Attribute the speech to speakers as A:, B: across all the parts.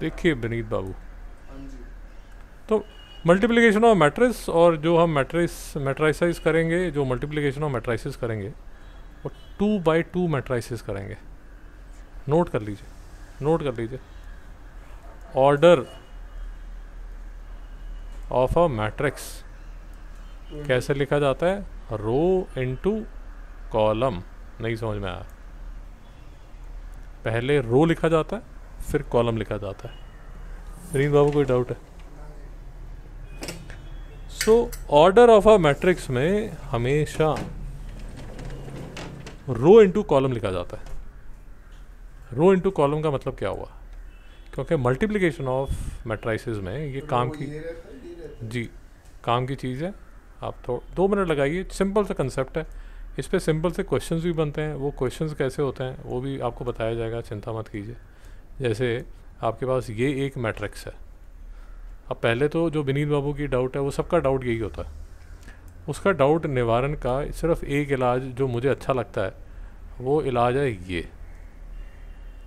A: देखिए विनीत बाबू हाँ तो मल्टीप्लिकेशन ऑफ मैट्रिक्स और जो हम मैट्रिक्स मैट्राइसाइज करेंगे जो मल्टीप्लिकेशन ऑफ मैट्राइसिस करेंगे वो टू बाई टू मैट्राइसिस करेंगे नोट कर लीजिए नोट कर लीजिए ऑर्डर ऑफ अ मैट्रिक्स कैसे लिखा जाता है रो इनटू कॉलम नहीं समझ में आया पहले रो लिखा जाता है फिर कॉलम लिखा जाता है रीन बाबू कोई डाउट है so order of a matrix में हमेशा रो इंटू कॉलम लिखा जाता है रो इंटू कॉलम का मतलब क्या हुआ क्योंकि मल्टीप्लिकेशन ऑफ मैट्राइसिस में ये काम की जी काम की चीज़ है आप तो दो मिनट लगाइए सिंपल सा कंसेप्ट है इस पर सिंपल से क्वेश्चंस भी बनते हैं वो क्वेश्चंस कैसे होते हैं वो भी आपको बताया जाएगा चिंता मत कीजिए जैसे आपके पास ये एक मैट्रिक्स है अब पहले तो जो विनीत बाबू की डाउट है वो सबका डाउट यही होता है उसका डाउट निवारण का सिर्फ एक इलाज जो मुझे अच्छा लगता है वो इलाज है ये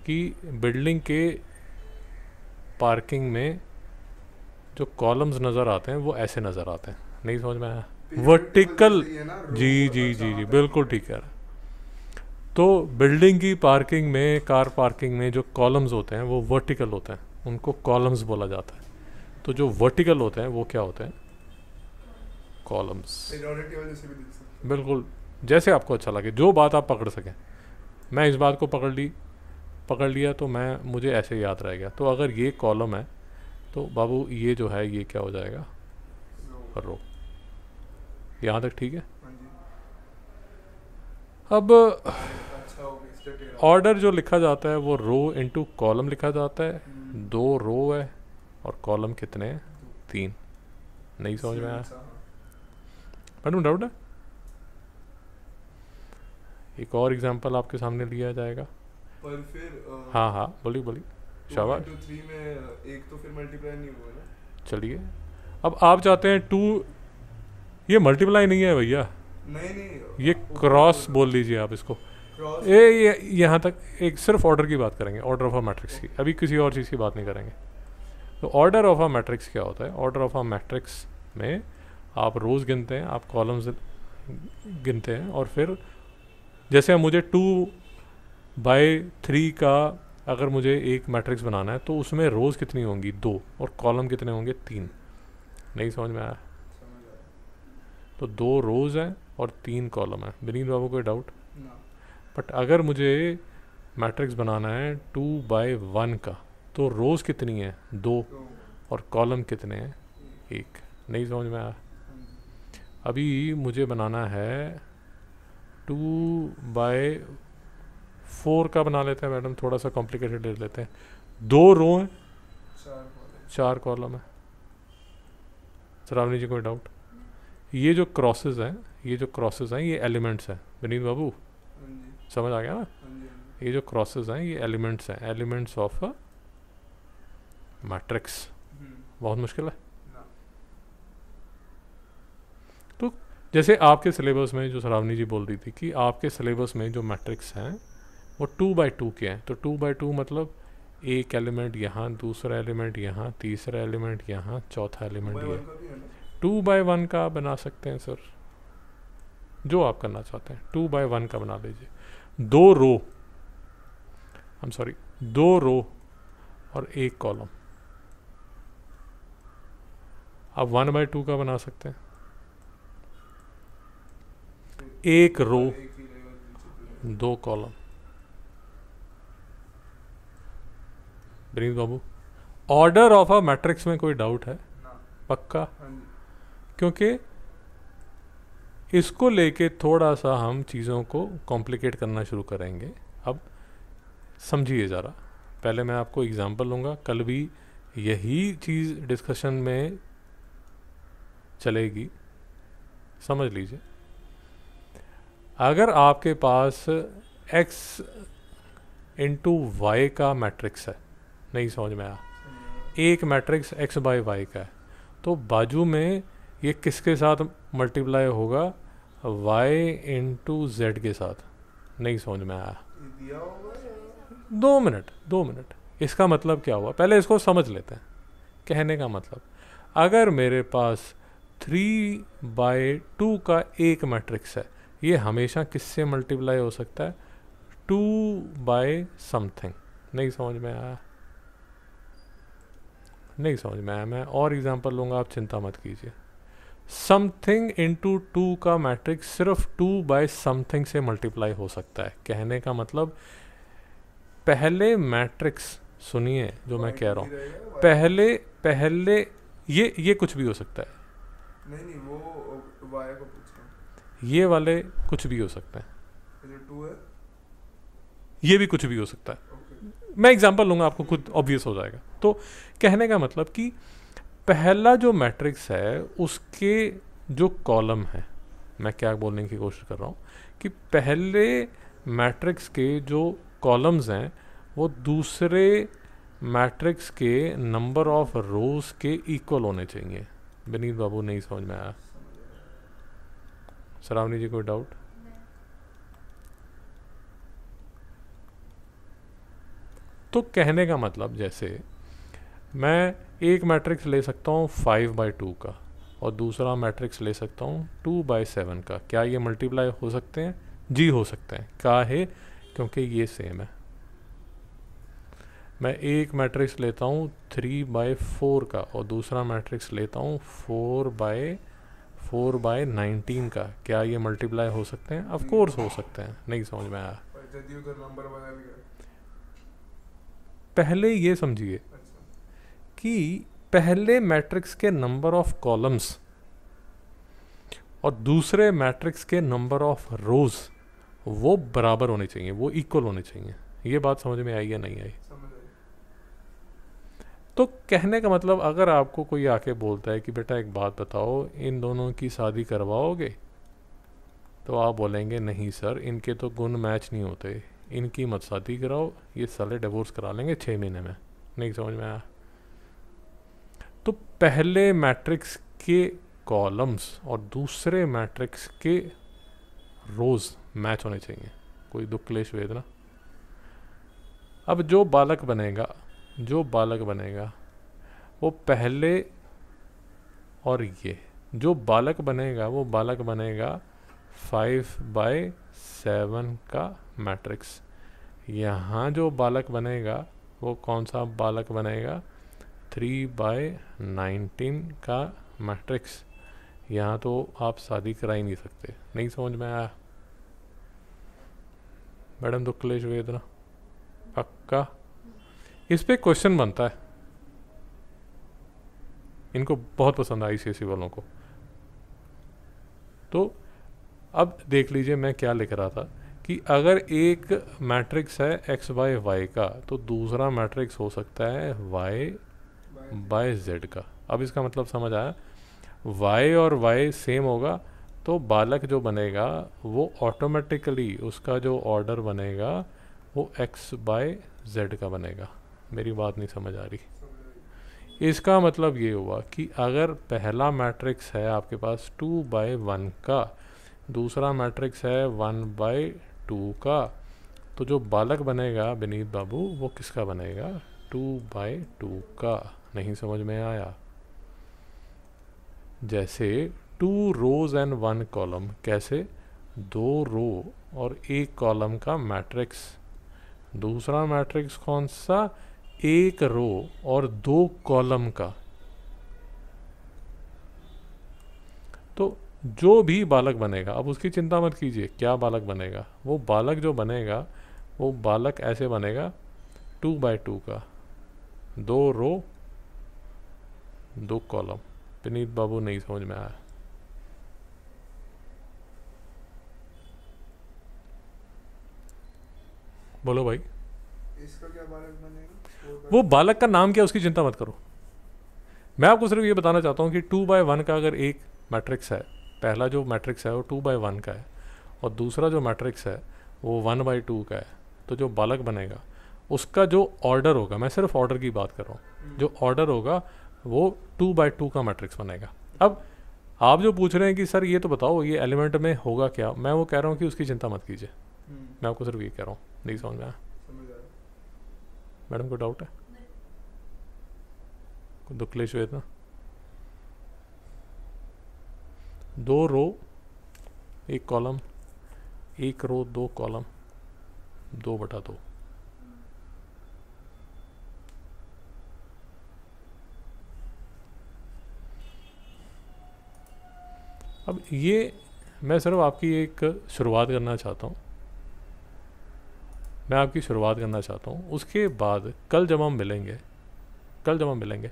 A: कि बिल्डिंग के पार्किंग में जो कॉलम्स नज़र आते हैं वो ऐसे नज़र आते हैं नहीं समझ में आया तो वर्टिकल जी जी जी जी बिल्कुल ठीक है तो बिल्डिंग की पार्किंग में कार पार्किंग में जो कॉलम्स होते हैं वो वर्टिकल होते हैं उनको कॉलम्स बोला जाता है तो जो वर्टिकल होते हैं वो क्या होते हैं कॉलम्स बिल्कुल जैसे आपको अच्छा लगे जो बात आप पकड़ सकें मैं इस बात को पकड़ ली पकड़ लिया तो मैं मुझे ऐसे याद रह गया तो अगर ये कॉलम है तो बाबू ये जो है ये क्या हो जाएगा रो यहाँ तक ठीक है अब ऑर्डर जो लिखा जाता है वो रो इनटू कॉलम लिखा जाता है हम्म। दो रो है और कॉलम कितने हैं तीन नहीं समझ में आया मैडम डाउट है एक और एग्जांपल आपके सामने लिया जाएगा पर फिर आ, हाँ हाँ बोलिए बोलिए शाबाश तो चलिए अब आप चाहते हैं टू ये मल्टीप्लाई नहीं है भैया नहीं नहीं ये क्रॉस बोल दीजिए आप इसको ए ये यहाँ तक एक सिर्फ ऑर्डर की बात करेंगे ऑर्डर ऑफ अ मैट्रिक्स की अभी किसी और चीज़ की बात नहीं करेंगे तो ऑर्डर ऑफ अ मैट्रिक्स क्या होता है ऑर्डर ऑफ अ मैट्रिक्स में आप रोज़ गिनते हैं आप कॉलम्स गिनते हैं और फिर जैसे मुझे टू बाई थ्री का अगर मुझे एक मैट्रिक्स बनाना है तो उसमें रोज़ कितनी होंगी दो और कॉलम कितने होंगे तीन नहीं समझ में आया तो दो रोज़ हैं और तीन कॉलम है विनीत बाबू कोई डाउट बट अगर मुझे मैट्रिक्स बनाना है टू बाय वन का तो रोज़ कितनी है दो और कॉलम कितने हैं एक नहीं समझ में आया hmm. अभी मुझे बनाना है टू बाय फोर का बना लेते हैं मैडम थोड़ा सा कॉम्प्लिकेटेड ले लेते हैं दो रो हैं चार कॉलम है सरावनी जी कोई डाउट ये जो क्रॉसेज हैं ये जो क्रॉसेस हैं ये एलिमेंट्स हैं विनीत बाबू हाँ समझ आ गया ना हाँ हाँ ये जो क्रॉसेस हैं ये एलिमेंट्स हैं एलिमेंट्स ऑफ मैट्रिक्स बहुत मुश्किल है तो जैसे आपके सिलेबस में जो सरावनी जी बोल रही थी कि आपके सिलेबस में जो मैट्रिक्स हैं वो टू बाई टू के हैं तो टू बाई टू मतलब एक एलिमेंट यहाँ दूसरा एलिमेंट यहाँ तीसरा एलिमेंट यहाँ चौथा एलिमेंट ये टू बाय वन का बना सकते हैं सर जो आप करना चाहते हैं टू बाय वन का बना लीजिए दो रो हम सॉरी दो रो और एक कॉलम आप वन बाय टू का बना सकते हैं एक रो दो कॉलम ब्रिंद बाबू ऑर्डर ऑफ अ मैट्रिक्स में कोई डाउट है पक्का हाँ क्योंकि इसको लेके थोड़ा सा हम चीज़ों को कॉम्प्लिकेट करना शुरू करेंगे अब समझिए ज़रा पहले मैं आपको एग्ज़ाम्पल लूँगा कल भी यही चीज़ डिस्कशन में चलेगी समझ लीजिए अगर आपके पास x इंटू वाई का मैट्रिक्स है नहीं समझ में आया एक मैट्रिक्स x बाई वाई का है तो बाजू में ये किसके साथ मल्टीप्लाई होगा वाई इंटू जेड के साथ नहीं समझ में आया दो मिनट दो मिनट इसका मतलब क्या हुआ पहले इसको समझ लेते हैं कहने का मतलब अगर मेरे पास थ्री बाय टू का एक मैट्रिक्स है ये हमेशा किससे मल्टीप्लाई हो सकता है टू बाय समथिंग नहीं समझ में आया नहीं समझ में आया मैं और एग्जांपल लूँगा आप चिंता मत कीजिए समथिंग इंटू टू का मैट्रिक्स सिर्फ टू बाय समथिंग से मल्टीप्लाई हो सकता है कहने का मतलब पहले मैट्रिक्स सुनिए जो मैं कह रहा हूँ पहले पहले ये ये कुछ भी हो सकता है नहीं नहीं वो वाई को ये वाले कुछ भी हो सकते हैं है ये भी कुछ भी हो सकता है okay. मैं एग्जांपल लूंगा आपको खुद ऑब्वियस हो जाएगा तो कहने का मतलब कि पहला जो मैट्रिक्स है उसके जो कॉलम है मैं क्या बोलने की कोशिश कर रहा हूँ कि पहले मैट्रिक्स के जो कॉलम्स हैं वो दूसरे मैट्रिक्स के नंबर ऑफ रोज के इक्वल होने चाहिए विनीत बाबू नहीं समझ में आया सरावनी जी कोई डाउट तो कहने का मतलब जैसे मैं एक मैट्रिक्स ले सकता हूँ फाइव बाई टू का और दूसरा मैट्रिक्स ले सकता हूँ टू बाई सेवन का क्या ये मल्टीप्लाई हो सकते हैं जी हो सकते हैं का है क्योंकि ये सेम है मैं एक मैट्रिक्स लेता हूँ थ्री बाई फोर का और दूसरा मैट्रिक्स लेता हूँ four by four by nineteen का क्या ये मल्टीप्लाई हो सकते हैं ऑफ कोर्स हो सकते हैं नहीं समझ में आया पहले ये समझिए कि पहले मैट्रिक्स के नंबर ऑफ कॉलम्स और दूसरे मैट्रिक्स के नंबर ऑफ रोज़ वो बराबर होने चाहिए वो इक्वल होने चाहिए ये बात समझ में आई या नहीं आई तो कहने का मतलब अगर आपको कोई आके बोलता है कि बेटा एक बात बताओ इन दोनों की शादी करवाओगे तो आप बोलेंगे नहीं सर इनके तो गुण मैच नहीं होते इनकी मत शादी कराओ ये साले डिवोर्स करा लेंगे छः महीने में नहीं समझ में आया पहले मैट्रिक्स के कॉलम्स और दूसरे मैट्रिक्स के रोज़ मैच होने चाहिए कोई दुख क्लेश वेदना अब जो बालक बनेगा जो बालक बनेगा वो पहले और ये जो बालक बनेगा वो बालक बनेगा फाइव बाय सेवन का मैट्रिक्स यहाँ जो बालक बनेगा वो कौन सा बालक बनेगा थ्री बाय नाइनटीन का मैट्रिक्स यहाँ तो आप शादी करा ही नहीं सकते नहीं समझ में आया मैडम दुख क्लेश पक्का इस पर क्वेश्चन बनता है इनको बहुत पसंद आई सी वालों को तो अब देख लीजिए मैं क्या लिख रहा था कि अगर एक मैट्रिक्स है एक्स बाय वाई का तो दूसरा मैट्रिक्स हो सकता है वाई बाय जेड का अब इसका मतलब समझ आया वाई और वाई सेम होगा तो बालक जो बनेगा वो ऑटोमेटिकली उसका जो ऑर्डर बनेगा वो एक्स बाय जेड का बनेगा मेरी बात नहीं समझ आ रही इसका मतलब ये हुआ कि अगर पहला मैट्रिक्स है आपके पास टू बाय वन का दूसरा मैट्रिक्स है वन बाय टू का तो जो बालक बनेगा विनीत बाबू वो किसका बनेगा टू बाय टू का नहीं समझ में आया जैसे two rows and one column कैसे दो रो और एक कॉलम का मैट्रिक्स दूसरा मैट्रिक्स कौन सा एक रो और दो कॉलम का तो जो भी बालक बनेगा अब उसकी चिंता मत कीजिए क्या बालक बनेगा वो बालक जो बनेगा वो बालक ऐसे बनेगा टू बाय टू का दो रो दो कॉलम विनीत बाबू नहीं समझ में आया बोलो भाई इसका क्या बालक बनेगा वो बालक का नाम क्या उसकी चिंता मत करो मैं आपको सिर्फ ये बताना चाहता हूँ कि टू बाय वन का अगर एक मैट्रिक्स है पहला जो मैट्रिक्स है वो टू बाय वन का है और दूसरा जो मैट्रिक्स है वो वन बाय टू का है तो जो बालक बनेगा उसका जो ऑर्डर होगा मैं सिर्फ ऑर्डर की बात कर रहा हूँ जो ऑर्डर हम्म। होगा वो टू बाई टू का मैट्रिक्स बनेगा अब आप जो पूछ रहे हैं कि सर ये तो बताओ ये एलिमेंट में होगा क्या मैं वो कह रहा हूँ कि उसकी चिंता मत कीजिए हम्म। मैं आपको सिर्फ ये कह रहा हूँ नहीं समझ में मैडम को डाउट है दो क्लेश ना दो रो एक कॉलम एक रो दो कॉलम दो बटा दो अब ये मैं सिर्फ आपकी एक शुरुआत करना चाहता हूँ मैं आपकी शुरुआत करना चाहता हूँ उसके बाद कल जब हम मिलेंगे कल जब हम मिलेंगे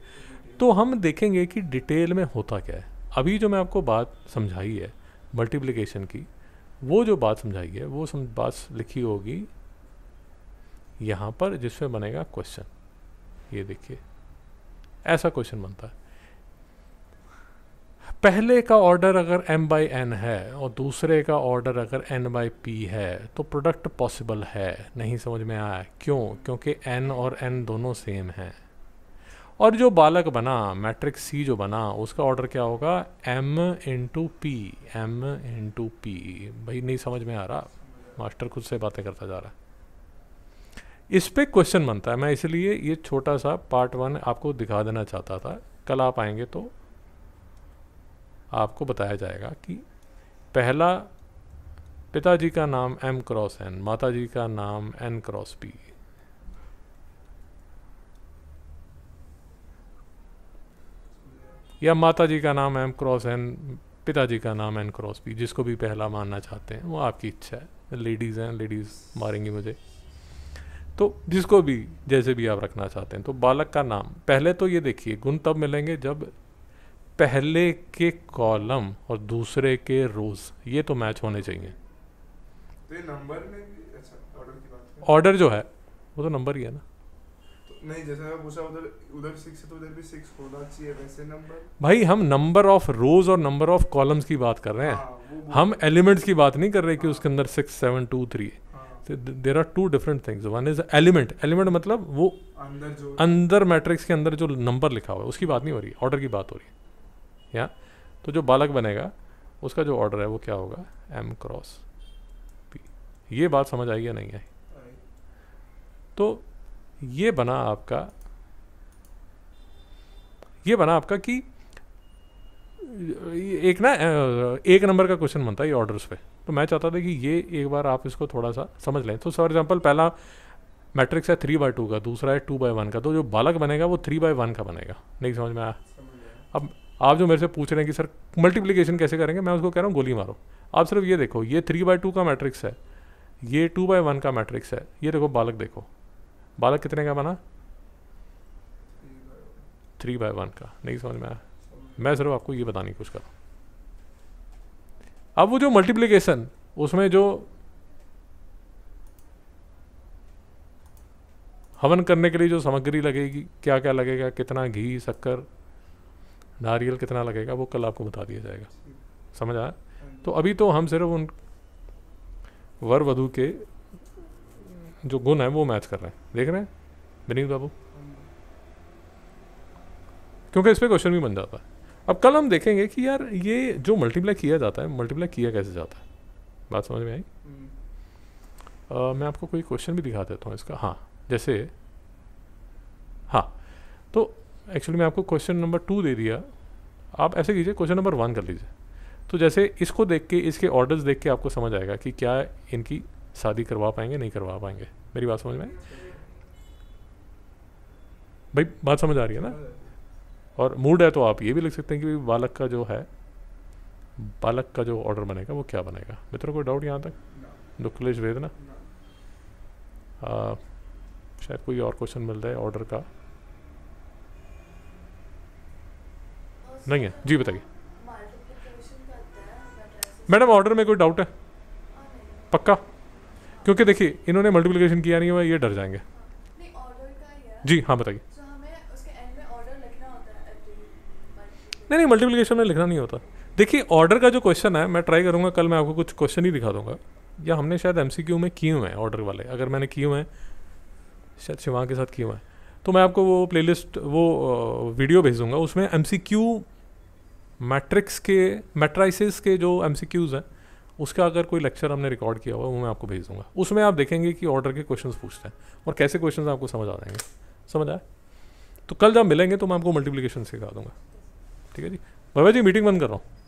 A: तो हम देखेंगे कि डिटेल में होता क्या है अभी जो मैं आपको बात समझाई है मल्टीप्लिकेशन की वो जो बात समझाई है वो सम बात लिखी होगी यहाँ पर जिसमें बनेगा क्वेश्चन ये देखिए ऐसा क्वेश्चन बनता है पहले का ऑर्डर अगर एम बाई एन है और दूसरे का ऑर्डर अगर एन बाई पी है तो प्रोडक्ट पॉसिबल है नहीं समझ में आया क्यों क्योंकि एन और एन दोनों सेम हैं और जो बालक बना मैट्रिक सी जो बना उसका ऑर्डर क्या होगा m into p m into p भाई नहीं समझ में आ रहा मास्टर खुद से बातें करता जा रहा है इस पर क्वेश्चन बनता है मैं इसलिए ये छोटा सा पार्ट वन आपको दिखा देना चाहता था कल आप आएंगे तो आपको बताया जाएगा कि पहला पिताजी का नाम एम क्रॉस एन माता जी का नाम एन क्रॉस पी या माता जी का नाम एम क्रॉस एन पिताजी का नाम एन क्रॉस पी जिसको भी पहला मानना चाहते हैं वो आपकी इच्छा है लेडीज़ हैं लेडीज़ मारेंगी मुझे तो जिसको भी जैसे भी आप रखना चाहते हैं तो बालक का नाम पहले तो ये देखिए गुण तब मिलेंगे जब पहले के कॉलम और दूसरे के रोज ये तो मैच होने चाहिए तो नंबर में अच्छा ऑर्डर जो है वो तो नंबर ही है ना तो नहीं जैसा मैं पूछा उधर उधर सिक्स तो उधर भी सिक्स होना चाहिए वैसे नंबर भाई हम नंबर ऑफ रोज और नंबर ऑफ कॉलम्स की बात कर रहे हैं हाँ, हम एलिमेंट्स की बात नहीं कर रहे कि हाँ। उसके अंदर six seven two three there are two different things one is element element मतलब वो अंदर जो अंदर मैट्रिक्स के अंदर जो नंबर लिखा हुआ है उसकी बात नहीं हो रही ऑर्डर की बात हो रही है या तो जो बालक बनेगा उसका जो ऑर्डर है वो क्या होगा एम क्रॉस पी ये बात समझ आई या नहीं आई तो ये बना आपका ये बना आपका कि एक ना एक नंबर का क्वेश्चन बनता है ये ऑर्डर्स पे तो मैं चाहता था कि ये एक बार आप इसको थोड़ा सा समझ लें तो फॉर एग्जांपल पहला मैट्रिक्स है थ्री बाई टू का दूसरा है टू बाई वन का तो जो बालक बनेगा वो थ्री बाई वन का बनेगा नहीं समझ में आया अब आप जो मेरे से पूछ रहे हैं कि सर मल्टीप्लीकेशन कैसे करेंगे मैं उसको कह रहा हूँ गोली मारो आप सिर्फ ये देखो ये थ्री बाय टू का मैट्रिक्स है ये टू बाय वन का मैट्रिक्स है ये देखो बालक देखो बालक कितने का बना थ्री बाय वन का नहीं समझ में आया मैं सिर्फ आपको ये बताने की कोशिश कर रहा हूँ अब वो जो मल्टीप्लीकेशन उसमें जो हवन करने के लिए जो सामग्री लगेगी क्या क्या लगेगा कितना घी शक्कर नारियल कितना लगेगा वो कल आपको बता दिया जाएगा समझ आया हाँ तो अभी तो हम सिर्फ उन वर वधु के जो गुण है वो मैच कर रहे हैं देख रहे हैं विनीत बाबू हाँ क्योंकि इस पर क्वेश्चन भी बन जाता है अब कल हम देखेंगे कि यार ये जो मल्टीप्लाई किया जाता है मल्टीप्लाई किया कैसे जाता है बात समझ में आई हम्म। मैं आपको कोई क्वेश्चन भी दिखा देता हूँ इसका हाँ जैसे हाँ तो एक्चुअली मैं आपको क्वेश्चन नंबर टू दे दिया आप ऐसे कीजिए क्वेश्चन नंबर वन कर लीजिए तो जैसे इसको देख के इसके ऑर्डर्स देख के आपको समझ आएगा कि क्या इनकी शादी करवा पाएंगे नहीं करवा पाएंगे मेरी बात समझ में भाई बात समझ आ रही है ना और मूड है तो आप ये भी लिख सकते हैं कि बालक का जो है बालक का जो ऑर्डर बनेगा वो क्या बनेगा मित्रों कोई डाउट यहाँ तक दुखलेश वेदना शायद कोई और क्वेश्चन मिल रहा है ऑर्डर का नहीं है जी बताइए मैडम ऑर्डर में कोई डाउट है पक्का क्योंकि देखिए इन्होंने मल्टीप्लिकेशन किया नहीं हुआ ये डर जाएंगे जी हाँ बताइए नहीं नहीं मल्टीप्लिकेशन में लिखना नहीं होता देखिए ऑर्डर का जो क्वेश्चन है मैं ट्राई करूँगा कल मैं आपको कुछ क्वेश्चन ही दिखा दूंगा या हमने शायद एम में किए हुए हैं ऑर्डर वाले अगर मैंने किए हुए हैं शायद शिवा के साथ किए हुए हैं तो मैं आपको वो प्लेलिस्ट वो वीडियो भेजूँगा उसमें एम सी क्यू मैट्रिक्स के मैट्राइसिस के जो एम सी क्यूज़ हैं उसका अगर कोई लेक्चर हमने रिकॉर्ड किया हुआ वो मैं आपको भेज दूँगा उसमें आप देखेंगे कि ऑर्डर के क्वेश्चंस पूछते हैं और कैसे क्वेश्चंस आपको समझ आ जाएंगे समझ आए तो कल जब मिलेंगे तो मैं आपको मल्टीप्लिकेशन सिखा दूँगा ठीक है जी भाई जी मीटिंग बंद कर रहा हूँ